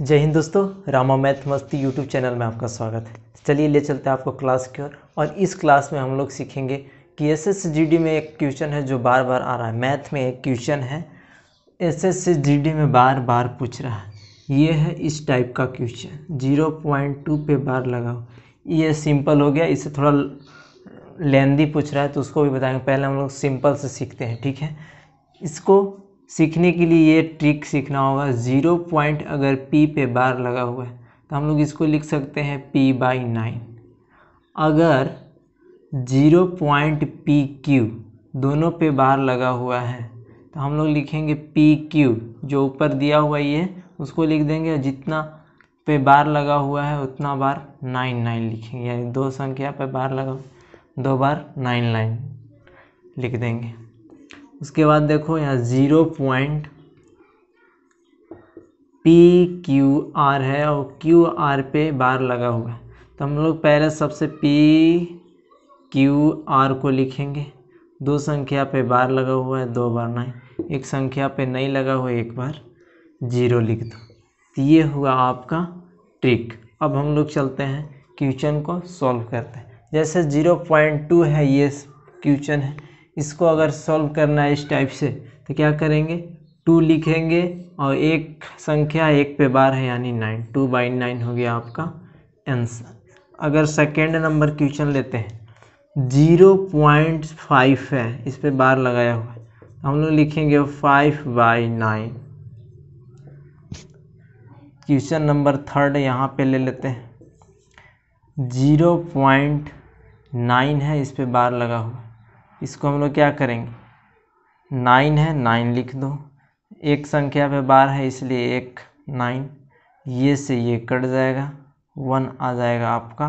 जय हिंद दोस्तों रामा मैथ मस्ती यूट्यूब चैनल में आपका स्वागत है चलिए ले चलते हैं आपको क्लास की ओर और इस क्लास में हम लोग सीखेंगे कि एस एस में एक क्वेश्चन है जो बार बार आ रहा है मैथ में एक क्वेश्चन है एस एस में बार बार पूछ रहा है ये है इस टाइप का क्वेश्चन जीरो पॉइंट टू पे बार लगाओ ये सिंपल हो गया इसे थोड़ा लेंदी पूछ रहा है तो उसको भी बताएंगे पहले हम लोग सिंपल से सीखते हैं ठीक है इसको सीखने के लिए ये ट्रिक सीखना होगा ज़ीरो पॉइंट अगर पी पे बार लगा हुआ है तो हम लोग इसको लिख सकते हैं पी बाई नाइन अगर ज़ीरो पॉइंट पी क्यू दोनों पे बार लगा हुआ है तो हम लोग लिखेंगे पी क्यू जो ऊपर दिया हुआ ये उसको लिख देंगे जितना पे बार लगा हुआ है उतना बार नाइन नाइन लिखेंगे यानी दो संख्या पे बार लगा दो बार नाइन नाइन लिख देंगे उसके बाद देखो यहाँ zero point P Q R है और क्यू आर पे बार लगा हुआ है तो हम लोग पहले सबसे पी क्यू आर को लिखेंगे दो संख्या पे बार लगा हुआ है दो बार नहीं एक संख्या पे नहीं लगा हुआ एक बार जीरो लिख दो तो ये हुआ आपका ट्रिक अब हम लोग चलते हैं क्वेश्चन को सॉल्व करते हैं जैसे जीरो पॉइंट टू है ये क्वेश्चन है इसको अगर सॉल्व करना है इस टाइप से तो क्या करेंगे टू लिखेंगे और एक संख्या एक पे बार है यानी नाइन टू बाई नाइन हो गया आपका आंसर अगर सेकेंड नंबर क्वेश्चन लेते हैं जीरो पॉइंट फाइव है इस पर बार लगाया हुआ है तो हम लोग लिखेंगे five by nine question number third यहाँ पे ले लेते हैं जीरो पॉइंट नाइन है इस पर बार लगा हुआ इसको हम लोग क्या करेंगे नाइन है नाइन लिख दो एक संख्या पे बार है इसलिए एक नाइन ये से ये कट जाएगा वन आ जाएगा आपका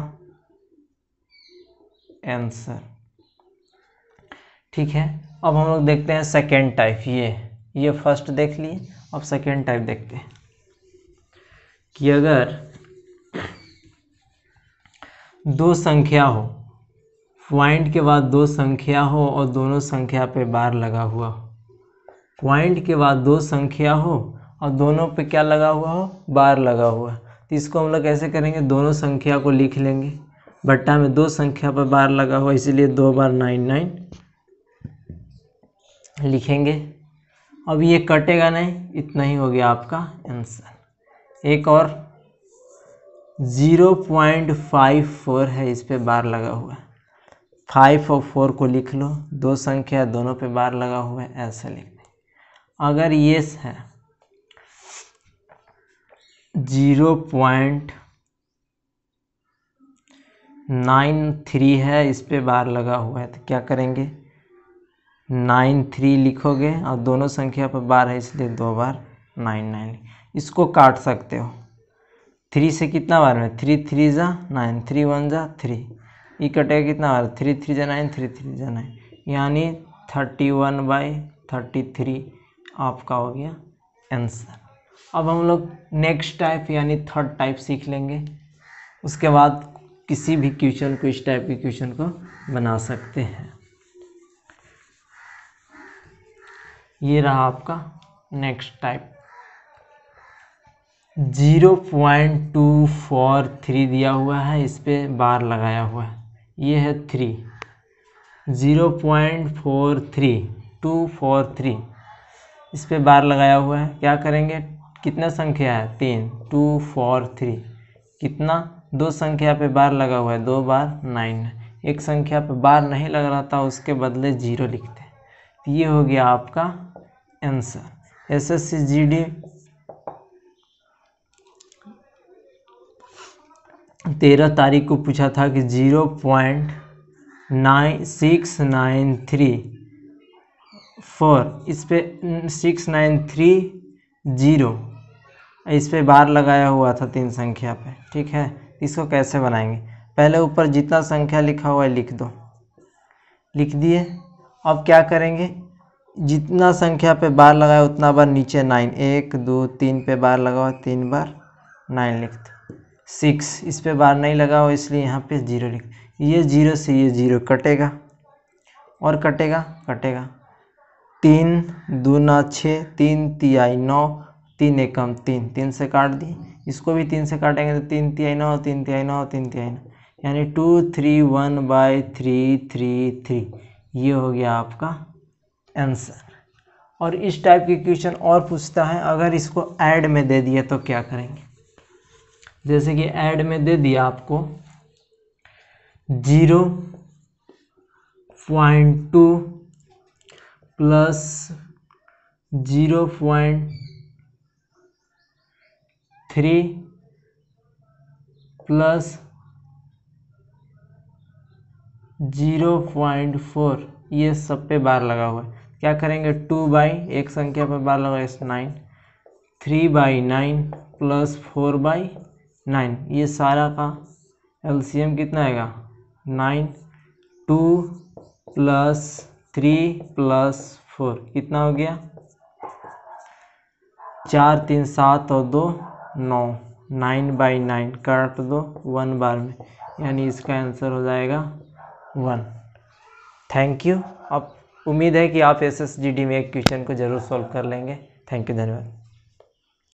आंसर ठीक है अब हम लोग देखते हैं सेकेंड टाइप ये ये फर्स्ट देख लिए अब सेकेंड टाइप देखते हैं कि अगर दो संख्या हो पॉइंट के बाद दो संख्या हो और दोनों संख्या पे बार लगा हुआ हो पॉइंट के बाद दो संख्या हो और दोनों पे क्या लगा हुआ हो बार लगा हुआ तो इसको हम लोग ऐसे करेंगे दोनों संख्या को लिख लेंगे बट्टा में दो संख्या पर बार लगा हुआ इसीलिए दो बार नाइन नाइन लिखेंगे अब ये कटेगा नहीं इतना ही हो गया आपका आंसर एक और ज़ीरो पॉइंट फाइव फोर है इस पर बार लगा हुआ फाइव और फोर को लिख लो दो संख्या दोनों पे बार लगा हुआ है ऐसा लिख दें अगर ये है जीरो पॉइंट नाइन थ्री है इस पे बार लगा हुआ है तो क्या करेंगे नाइन थ्री लिखोगे और दोनों संख्या पर बार है इसलिए दो बार नाइन नाइन इसको काट सकते हो थ्री से कितना बार में थ्री थ्री जा नाइन थ्री वन जा थ्री ये कटेगा कितना आ रहा है थ्री थ्री जा नाइन थ्री थ्री जा नाइन यानी thirty one by thirty three आपका हो गया आंसर अब हम लोग नेक्स्ट टाइप यानी थर्ड टाइप सीख लेंगे उसके बाद किसी भी क्वेश्चन को इस टाइप के क्वेश्चन को बना सकते हैं ये रहा आपका next type zero point two four three दिया हुआ है इस पर बार लगाया हुआ है ये है three zero point four three two four three इस पर बार लगाया हुआ है क्या करेंगे कितना संख्या है तीन टू फोर थ्री कितना दो संख्या पे बार लगा हुआ है दो बार नाइन एक संख्या पे बार नहीं लग रहा था उसके बदले ज़ीरो लिखते हैं तो ये हो गया आपका answer S S C G D तेरह तारीख को पूछा था कि zero point nine six nine three four इस पर सिक्स नाइन थ्री जीरो इस पर बार लगाया हुआ था तीन संख्या पे ठीक है इसको कैसे बनाएंगे पहले ऊपर जितना संख्या लिखा हुआ है लिख दो लिख दिए अब क्या करेंगे जितना संख्या पे बार लगाया उतना बार नीचे नाइन एक दो तीन पे बार लगाओ तीन बार नाइन लिख दो सिक्स इस पर बार नहीं लगा हो इसलिए यहाँ पे ज़ीरो लिख ये ज़ीरो से ये ज़ीरो कटेगा और कटेगा कटेगा तीन दो ना छः तीन तिहाई नौ तीन एकम तीन तीन से काट दिए इसको भी तीन से काटेंगे तो तीन तिहाई नौ तीन तिहाई नौ तीन तिहाई नौ यानी two three one by three three three ये हो गया आपका आंसर और इस टाइप के क्वेश्चन और पूछता है अगर इसको ऐड में दे दिया तो क्या करेंगे जैसे कि ऐड में दे दिया आपको zero point two plus zero point three plus zero point four ये सब पे बार लगा हुआ है क्या करेंगे टू बाई एक संख्या पर बार लगा इस nine three by nine plus four by nine ये सारा का एल कितना आएगा nine two plus three plus four कितना हो गया चार तीन सात और दो नौ नाइन बाई नाइन काट दो वन बार में यानी इसका आंसर हो जाएगा वन थैंक यू अब उम्मीद है कि आप एस एस जी डी में एक क्वेश्चन को ज़रूर सॉल्व कर लेंगे थैंक यू धन्यवाद